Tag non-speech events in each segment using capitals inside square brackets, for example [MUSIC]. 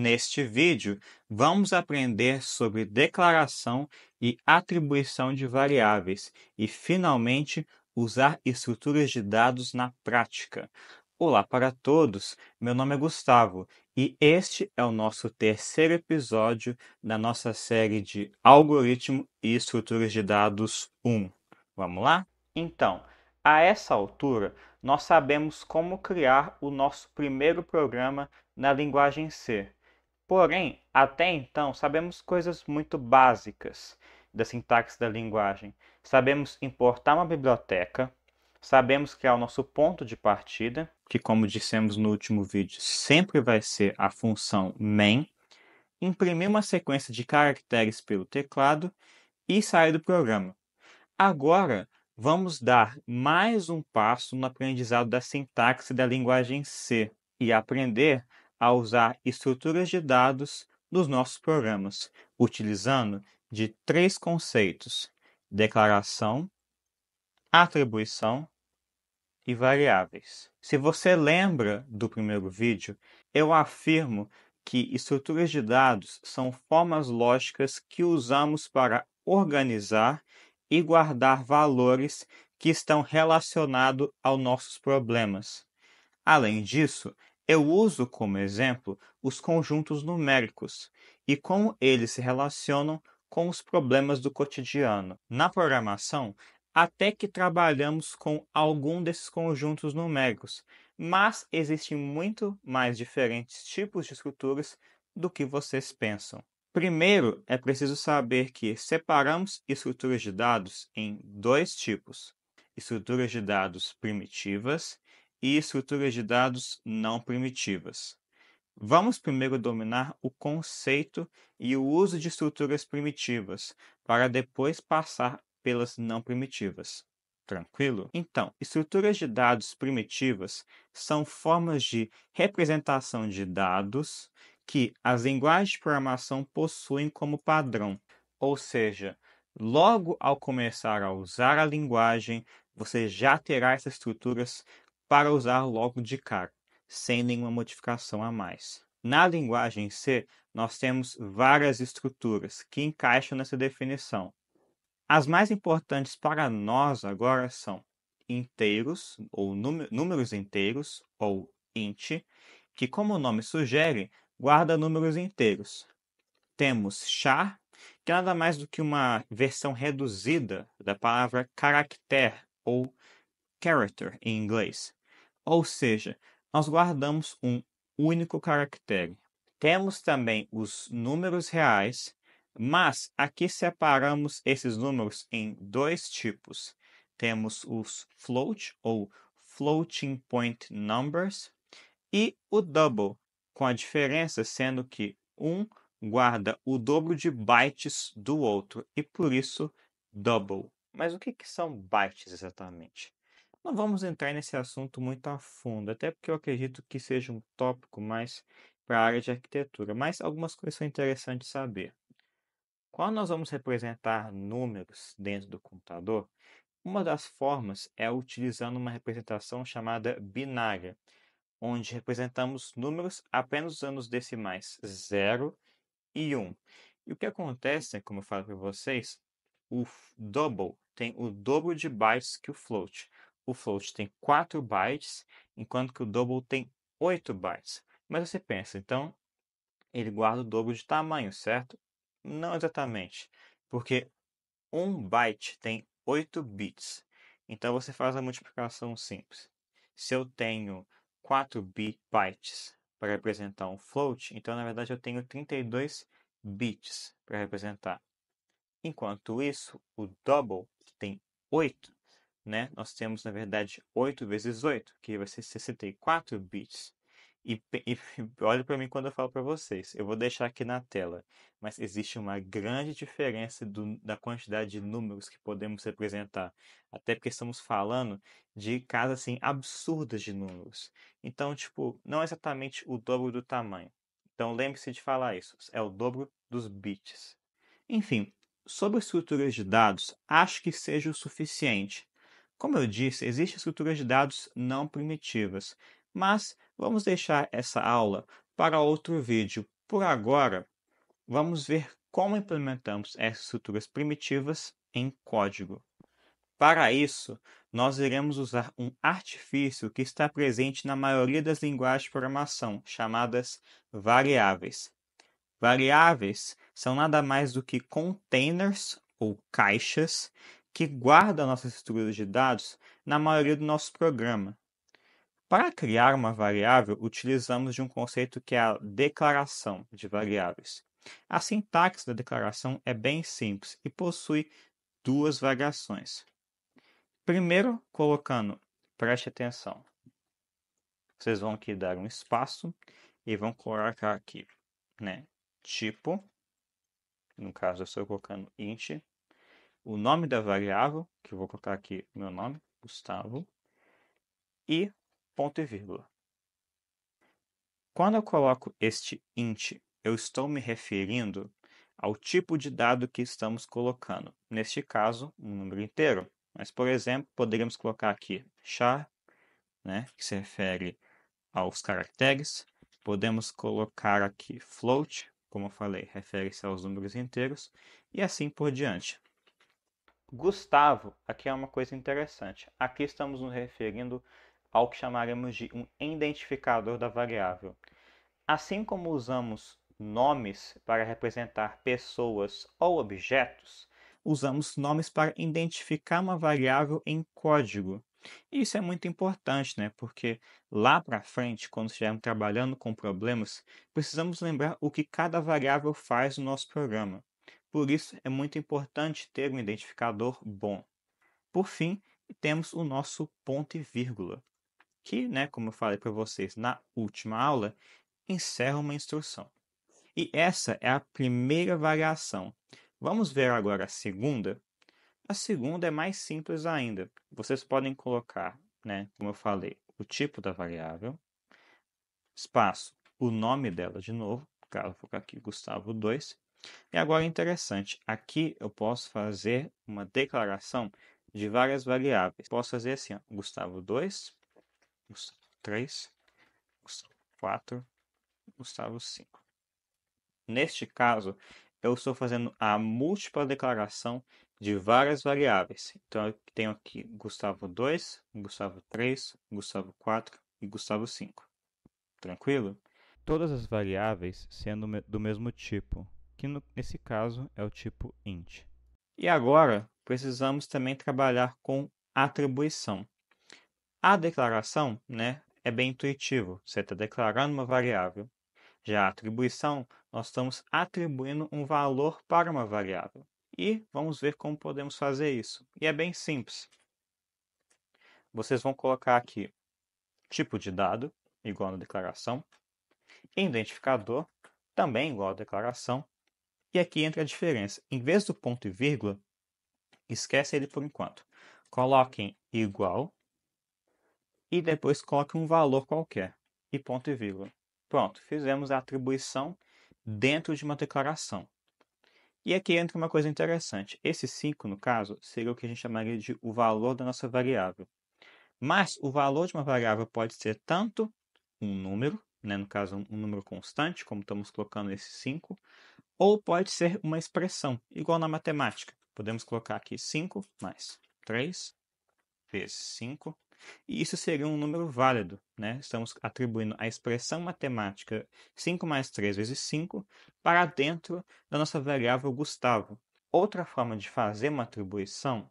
Neste vídeo, vamos aprender sobre declaração e atribuição de variáveis e, finalmente, usar estruturas de dados na prática. Olá para todos, meu nome é Gustavo e este é o nosso terceiro episódio da nossa série de Algoritmo e Estruturas de Dados 1. Vamos lá? Então, a essa altura, nós sabemos como criar o nosso primeiro programa na linguagem C Porém, até então, sabemos coisas muito básicas da sintaxe da linguagem. Sabemos importar uma biblioteca, sabemos criar o nosso ponto de partida, que, como dissemos no último vídeo, sempre vai ser a função main, imprimir uma sequência de caracteres pelo teclado e sair do programa. Agora, vamos dar mais um passo no aprendizado da sintaxe da linguagem C e aprender a usar estruturas de dados nos nossos programas, utilizando de três conceitos: declaração, atribuição e variáveis. Se você lembra do primeiro vídeo, eu afirmo que estruturas de dados são formas lógicas que usamos para organizar e guardar valores que estão relacionados aos nossos problemas. Além disso, eu uso como exemplo os conjuntos numéricos e como eles se relacionam com os problemas do cotidiano. Na programação, até que trabalhamos com algum desses conjuntos numéricos, mas existem muito mais diferentes tipos de estruturas do que vocês pensam. Primeiro, é preciso saber que separamos estruturas de dados em dois tipos: estruturas de dados primitivas e estruturas de dados não primitivas. Vamos primeiro dominar o conceito e o uso de estruturas primitivas, para depois passar pelas não primitivas. Tranquilo? Então, estruturas de dados primitivas são formas de representação de dados que as linguagens de programação possuem como padrão. Ou seja, logo ao começar a usar a linguagem, você já terá essas estruturas para usar logo de cara, sem nenhuma modificação a mais. Na linguagem C, nós temos várias estruturas que encaixam nessa definição. As mais importantes para nós agora são inteiros, ou números inteiros, ou int, que, como o nome sugere, guarda números inteiros. Temos char, que é nada mais do que uma versão reduzida da palavra caractere, ou character em inglês, ou seja, nós guardamos um único caractere. Temos também os números reais, mas aqui separamos esses números em dois tipos. Temos os float ou floating point numbers e o double, com a diferença sendo que um guarda o dobro de bytes do outro e por isso double. Mas o que, que são bytes exatamente? Não vamos entrar nesse assunto muito a fundo, até porque eu acredito que seja um tópico mais para a área de arquitetura, mas algumas coisas são interessantes saber. Quando nós vamos representar números dentro do computador, uma das formas é utilizando uma representação chamada binária, onde representamos números apenas usando os decimais 0 e 1. Um. E o que acontece, como eu falo para vocês, o double tem o dobro de bytes que o float o float tem 4 bytes, enquanto que o double tem 8 bytes. Mas você pensa, então ele guarda o dobro de tamanho, certo? Não exatamente, porque 1 byte tem 8 bits. Então você faz a multiplicação simples. Se eu tenho 4 bytes para representar um float, então na verdade eu tenho 32 bits para representar. Enquanto isso, o double tem 8 né, nós temos, na verdade, 8 vezes 8, que vai ser 64 bits. E, e [LAUGHS] olha para mim quando eu falo para vocês, eu vou deixar aqui na tela, mas existe uma grande diferença do, da quantidade de números que podemos representar, até porque estamos falando de casas assim absurdas de números. Então, tipo, não é exatamente o dobro do tamanho. Então, lembre-se de falar isso, é o dobro dos bits. Enfim, sobre estruturas de dados, acho que seja o suficiente como eu disse, existem estruturas de dados não primitivas, mas vamos deixar essa aula para outro vídeo. Por agora, vamos ver como implementamos essas estruturas primitivas em código. Para isso, nós iremos usar um artifício que está presente na maioria das linguagens de programação, chamadas variáveis. Variáveis são nada mais do que containers ou caixas que guarda nossas estruturas de dados na maioria do nosso programa. Para criar uma variável, utilizamos de um conceito que é a declaração de variáveis. A sintaxe da declaração é bem simples e possui duas variações. Primeiro, colocando, preste atenção. Vocês vão aqui dar um espaço e vão colocar aqui, né, tipo, no caso eu estou colocando int, o nome da variável, que eu vou colocar aqui meu nome, Gustavo, e ponto e vírgula. Quando eu coloco este int, eu estou me referindo ao tipo de dado que estamos colocando. Neste caso, um número inteiro. Mas, por exemplo, poderíamos colocar aqui char, né, que se refere aos caracteres. Podemos colocar aqui float, como eu falei, refere-se aos números inteiros, e assim por diante. Gustavo, aqui é uma coisa interessante. Aqui estamos nos referindo ao que chamaremos de um identificador da variável. Assim como usamos nomes para representar pessoas ou objetos, usamos nomes para identificar uma variável em código. Isso é muito importante, né? Porque lá para frente, quando estivermos trabalhando com problemas, precisamos lembrar o que cada variável faz no nosso programa. Por isso, é muito importante ter um identificador bom. Por fim, temos o nosso ponto e vírgula, que, né, como eu falei para vocês na última aula, encerra uma instrução. E essa é a primeira variação. Vamos ver agora a segunda. A segunda é mais simples ainda. Vocês podem colocar, né, como eu falei, o tipo da variável, espaço, o nome dela de novo, Caso vou colocar aqui Gustavo 2, e agora é interessante, aqui eu posso fazer uma declaração de várias variáveis. Posso fazer assim, ó, Gustavo 2, Gustavo 3, Gustavo 4, Gustavo 5. Neste caso, eu estou fazendo a múltipla declaração de várias variáveis. Então, eu tenho aqui Gustavo 2, Gustavo 3, Gustavo 4 e Gustavo 5. Tranquilo? Todas as variáveis sendo do mesmo tipo, que no, nesse caso é o tipo int. E agora, precisamos também trabalhar com atribuição. A declaração né, é bem intuitivo, você está declarando uma variável. Já a atribuição, nós estamos atribuindo um valor para uma variável. E vamos ver como podemos fazer isso. E é bem simples. Vocês vão colocar aqui tipo de dado, igual na declaração, identificador, também igual à declaração, e aqui entra a diferença. Em vez do ponto e vírgula, esquece ele por enquanto. Coloquem igual e depois coloquem um valor qualquer e ponto e vírgula. Pronto, fizemos a atribuição dentro de uma declaração. E aqui entra uma coisa interessante. Esse 5, no caso, seria o que a gente chamaria de o valor da nossa variável. Mas o valor de uma variável pode ser tanto um número, né, no caso um número constante, como estamos colocando esse 5, ou pode ser uma expressão, igual na matemática. Podemos colocar aqui 5 mais 3 vezes 5, e isso seria um número válido. Né? Estamos atribuindo a expressão matemática 5 mais 3 vezes 5 para dentro da nossa variável Gustavo. Outra forma de fazer uma atribuição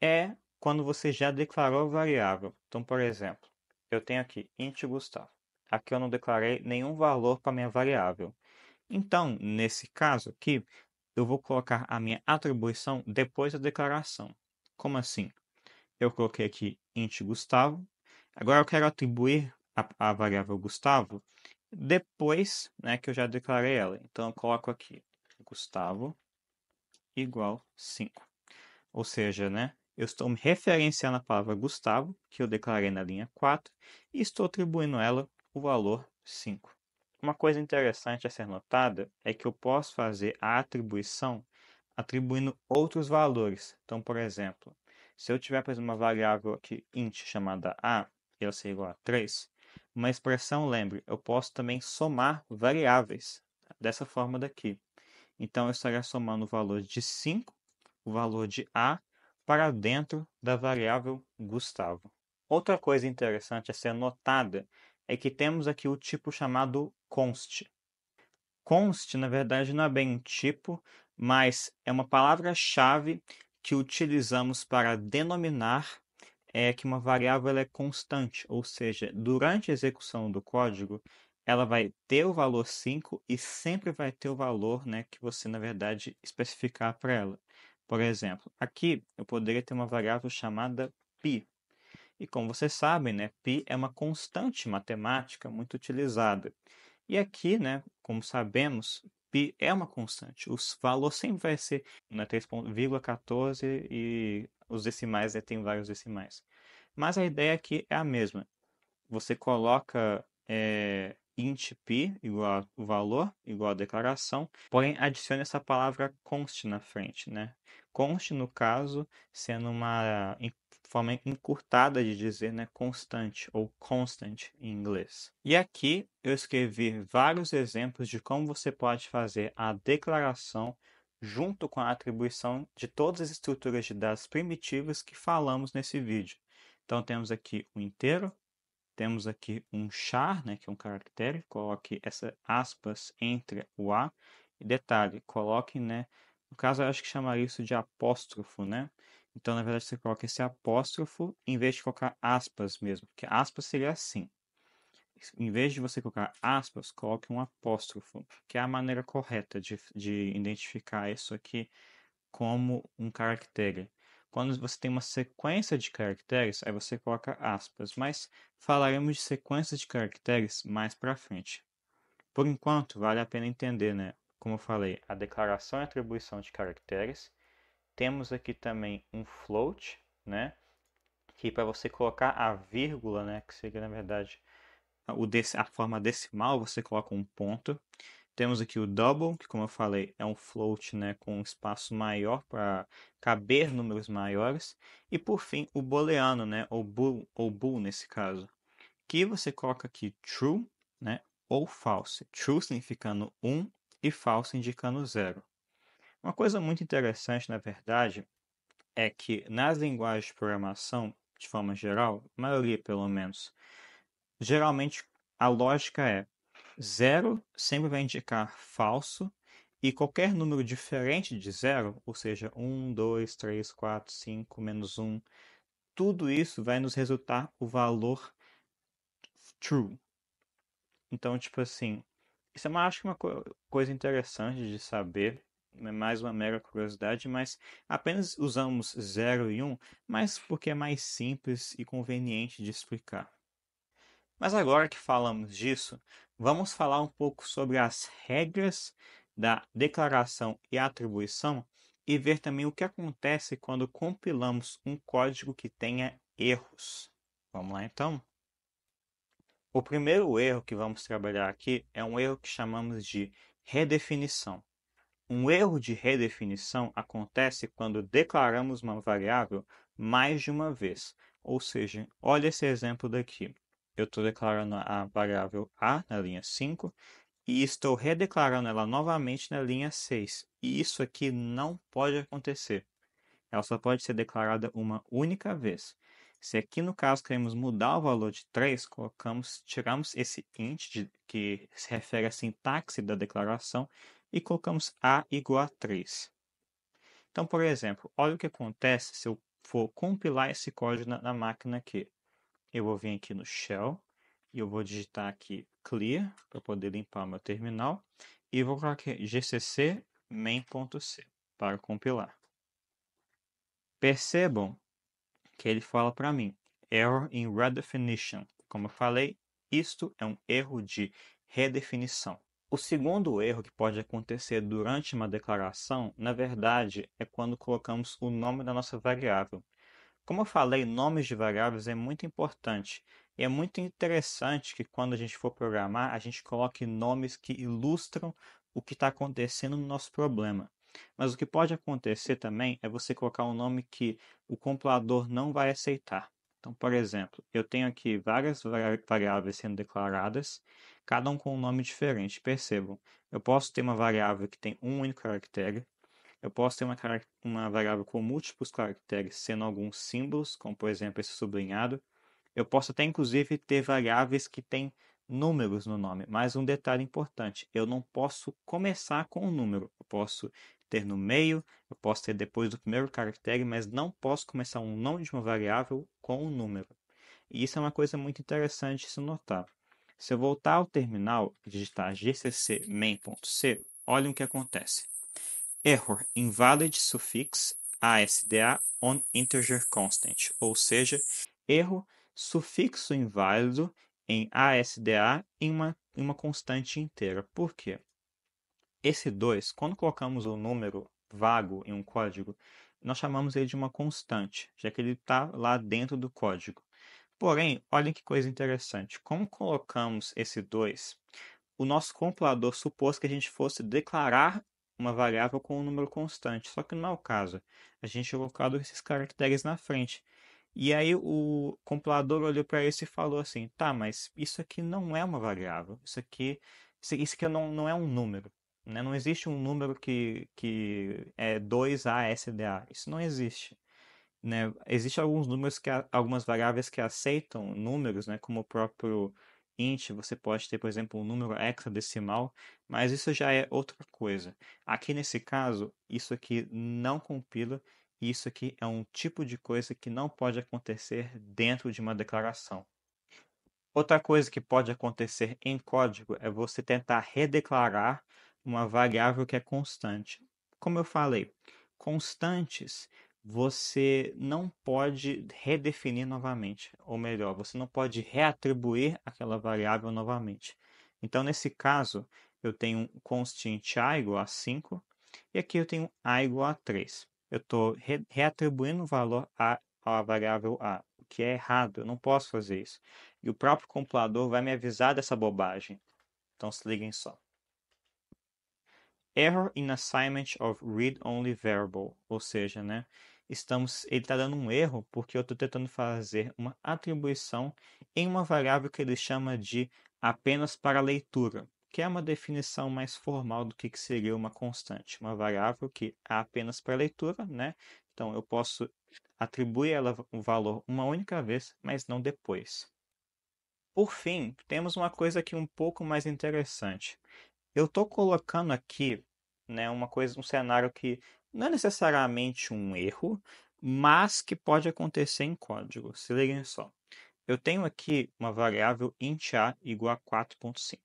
é quando você já declarou a variável. Então, por exemplo, eu tenho aqui int Gustavo. Aqui eu não declarei nenhum valor para minha variável. Então, nesse caso aqui, eu vou colocar a minha atribuição depois da declaração. Como assim? Eu coloquei aqui int Gustavo. Agora eu quero atribuir a, a variável Gustavo depois né, que eu já declarei ela. Então eu coloco aqui Gustavo igual 5. Ou seja, né, eu estou me referenciando a palavra Gustavo, que eu declarei na linha 4, e estou atribuindo ela o valor 5. Uma coisa interessante a ser notada é que eu posso fazer a atribuição atribuindo outros valores. Então, por exemplo, se eu tiver, por exemplo, uma variável aqui int chamada a, e ela ser igual a 3, uma expressão, lembre, eu posso também somar variáveis dessa forma daqui. Então, eu estaria somando o valor de 5, o valor de a, para dentro da variável Gustavo. Outra coisa interessante a ser notada é que temos aqui o tipo chamado const. Const, na verdade, não é bem um tipo, mas é uma palavra-chave que utilizamos para denominar é que uma variável é constante, ou seja, durante a execução do código, ela vai ter o valor 5 e sempre vai ter o valor né, que você, na verdade, especificar para ela. Por exemplo, aqui eu poderia ter uma variável chamada pi, e como vocês sabem, né, π é uma constante matemática muito utilizada. E aqui, né, como sabemos, π é uma constante. O valor sempre vai ser né, 3,14 e os decimais, né, tem vários decimais. Mas a ideia aqui é a mesma. Você coloca é, int π igual o valor, igual a declaração, porém adicione essa palavra const na frente, né? Const, no caso, sendo uma forma encurtada de dizer, né, constante ou constant em inglês. E aqui eu escrevi vários exemplos de como você pode fazer a declaração junto com a atribuição de todas as estruturas de dados primitivas que falamos nesse vídeo. Então temos aqui o um inteiro, temos aqui um char, né, que é um caractere, coloque essa aspas entre o a, e detalhe, coloque, né, no caso, eu acho que chamaria isso de apóstrofo, né? Então, na verdade, você coloca esse apóstrofo em vez de colocar aspas mesmo, porque aspas seria assim. Em vez de você colocar aspas, coloque um apóstrofo, que é a maneira correta de, de identificar isso aqui como um caractere. Quando você tem uma sequência de caracteres, aí você coloca aspas, mas falaremos de sequência de caracteres mais para frente. Por enquanto, vale a pena entender, né? como eu falei, a declaração e atribuição de caracteres. Temos aqui também um float, né? Que para você colocar a vírgula, né? Que seria, na verdade, o a forma decimal, você coloca um ponto. Temos aqui o double, que como eu falei, é um float né, com um espaço maior para caber números maiores. E por fim, o booleano, né, ou, bool, ou bool nesse caso, que você coloca aqui true né, ou false. True significando 1 e falso indicando zero. Uma coisa muito interessante, na verdade, é que nas linguagens de programação, de forma geral, maioria pelo menos, geralmente a lógica é zero sempre vai indicar falso e qualquer número diferente de zero, ou seja, 1, 2, 3, 4, 5, menos 1, tudo isso vai nos resultar o valor true. Então, tipo assim, isso é uma, acho que uma co coisa interessante de saber, é mais uma mera curiosidade, mas apenas usamos 0 e 1, um, mas porque é mais simples e conveniente de explicar. Mas agora que falamos disso, vamos falar um pouco sobre as regras da declaração e atribuição e ver também o que acontece quando compilamos um código que tenha erros. Vamos lá então? O primeiro erro que vamos trabalhar aqui é um erro que chamamos de redefinição. Um erro de redefinição acontece quando declaramos uma variável mais de uma vez. Ou seja, olha esse exemplo daqui. Eu estou declarando a variável A na linha 5 e estou redeclarando ela novamente na linha 6. E isso aqui não pode acontecer. Ela só pode ser declarada uma única vez. Se aqui no caso queremos mudar o valor de 3, colocamos, tiramos esse int de, que se refere à sintaxe da declaração e colocamos a igual a 3. Então, por exemplo, olha o que acontece se eu for compilar esse código na, na máquina aqui. Eu vou vir aqui no shell e eu vou digitar aqui clear para poder limpar meu terminal e vou colocar aqui gcc main.c para compilar. Percebam que ele fala para mim. Error in redefinition. Como eu falei, isto é um erro de redefinição. O segundo erro que pode acontecer durante uma declaração, na verdade, é quando colocamos o nome da nossa variável. Como eu falei, nomes de variáveis é muito importante. E é muito interessante que quando a gente for programar, a gente coloque nomes que ilustram o que está acontecendo no nosso problema. Mas o que pode acontecer também é você colocar um nome que o compilador não vai aceitar. Então, por exemplo, eu tenho aqui várias variáveis sendo declaradas, cada um com um nome diferente. Percebam, eu posso ter uma variável que tem um único caractere, eu posso ter uma, uma variável com múltiplos caracteres, sendo alguns símbolos, como por exemplo esse sublinhado. Eu posso até inclusive ter variáveis que têm números no nome, mas um detalhe importante: eu não posso começar com um número, eu posso ter no meio, eu posso ter depois do primeiro caractere, mas não posso começar um nome de uma variável com um número. E isso é uma coisa muito interessante se notar. Se eu voltar ao terminal e digitar gcc main.c, olha o que acontece. Error invalid suffix ASDA on integer constant, ou seja, erro sufixo inválido em ASDA em uma, em uma constante inteira. Por quê? Esse 2, quando colocamos o um número vago em um código, nós chamamos ele de uma constante, já que ele está lá dentro do código. Porém, olhem que coisa interessante. Como colocamos esse 2, o nosso compilador supôs que a gente fosse declarar uma variável com um número constante, só que não é o caso. A gente colocou esses caracteres na frente. E aí o compilador olhou para isso e falou assim: tá, mas isso aqui não é uma variável, isso aqui, isso aqui não, não é um número. Né? Não existe um número que, que é 2ASDA. Isso não existe. Né? Existem alguns números que algumas variáveis que aceitam números, né? como o próprio int, você pode ter, por exemplo, um número hexadecimal, mas isso já é outra coisa. Aqui nesse caso, isso aqui não compila, e isso aqui é um tipo de coisa que não pode acontecer dentro de uma declaração. Outra coisa que pode acontecer em código é você tentar redeclarar uma variável que é constante. Como eu falei, constantes você não pode redefinir novamente, ou melhor, você não pode reatribuir aquela variável novamente. Então, nesse caso, eu tenho constante a igual a 5 e aqui eu tenho a igual a 3. Eu estou re reatribuindo o valor a à variável a, o que é errado, eu não posso fazer isso. E o próprio compilador vai me avisar dessa bobagem. Então, se liguem só error in assignment of read-only variable, ou seja, né, estamos, ele está dando um erro porque eu estou tentando fazer uma atribuição em uma variável que ele chama de apenas para leitura, que é uma definição mais formal do que, que seria uma constante, uma variável que é apenas para leitura, né? Então eu posso atribuir ela o um valor uma única vez, mas não depois. Por fim, temos uma coisa aqui um pouco mais interessante. Eu estou colocando aqui né, uma coisa, um cenário que não é necessariamente um erro, mas que pode acontecer em código. Se liguem só. Eu tenho aqui uma variável int a igual a 4.5.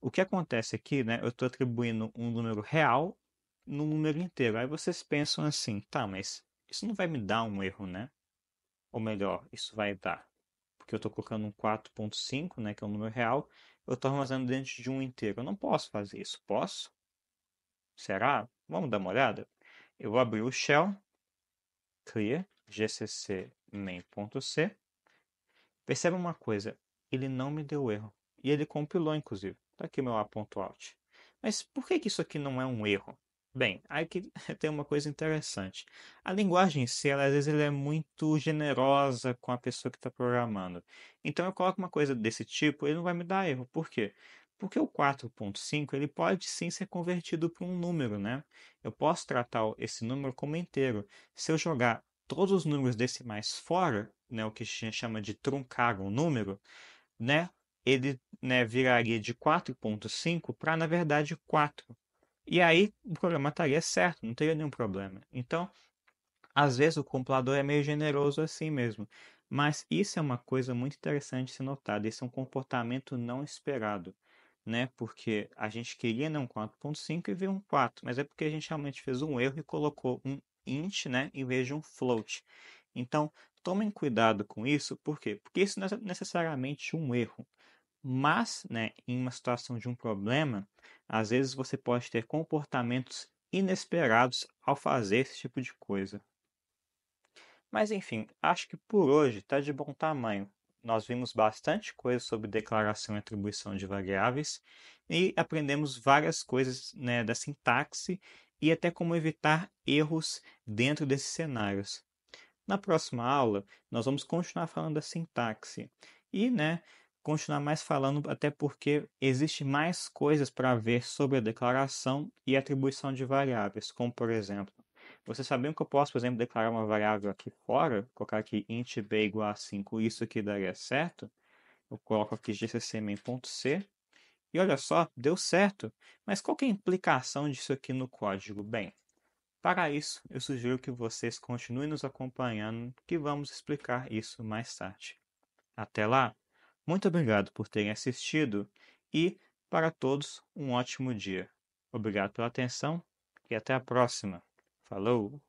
O que acontece aqui, né? Eu estou atribuindo um número real no número inteiro. Aí vocês pensam assim, tá, mas isso não vai me dar um erro, né? Ou melhor, isso vai dar. Porque eu estou colocando um 4.5, né, que é um número real, eu estou armazenando dentro de um inteiro. Eu não posso fazer isso. Posso? Será? Vamos dar uma olhada? Eu vou abrir o shell, clear, gcc main.c. Perceba uma coisa, ele não me deu erro. E ele compilou, inclusive. Está aqui meu a.out. Mas por que, que isso aqui não é um erro? Bem, aqui [LAUGHS] tem uma coisa interessante. A linguagem em si, ela, às vezes, ela é muito generosa com a pessoa que está programando. Então, eu coloco uma coisa desse tipo, ele não vai me dar erro. Por quê? Porque o 4.5 ele pode sim ser convertido para um número, né? Eu posso tratar esse número como inteiro. Se eu jogar todos os números decimais fora, né, o que a gente chama de truncar um número, né, ele né, viraria de 4.5 para, na verdade, 4. E aí o programa estaria certo, não teria nenhum problema. Então, às vezes o compilador é meio generoso assim mesmo. Mas isso é uma coisa muito interessante se notar, esse é um comportamento não esperado, né? Porque a gente queria né, um 4.5 e veio um 4, mas é porque a gente realmente fez um erro e colocou um int, né, em vez de um float. Então, tomem cuidado com isso, por quê? Porque isso não é necessariamente um erro. Mas, né, em uma situação de um problema, às vezes você pode ter comportamentos inesperados ao fazer esse tipo de coisa. Mas enfim, acho que por hoje está de bom tamanho. Nós vimos bastante coisa sobre declaração e atribuição de variáveis e aprendemos várias coisas né, da sintaxe e até como evitar erros dentro desses cenários. Na próxima aula, nós vamos continuar falando da sintaxe e, né, continuar mais falando, até porque existe mais coisas para ver sobre a declaração e atribuição de variáveis, como por exemplo, você sabia que eu posso, por exemplo, declarar uma variável aqui fora, colocar aqui int b igual a 5, isso aqui daria certo? Eu coloco aqui gccmain.c e olha só, deu certo. Mas qual é a implicação disso aqui no código? Bem, para isso, eu sugiro que vocês continuem nos acompanhando, que vamos explicar isso mais tarde. Até lá! Muito obrigado por terem assistido e, para todos, um ótimo dia. Obrigado pela atenção e até a próxima. Falou!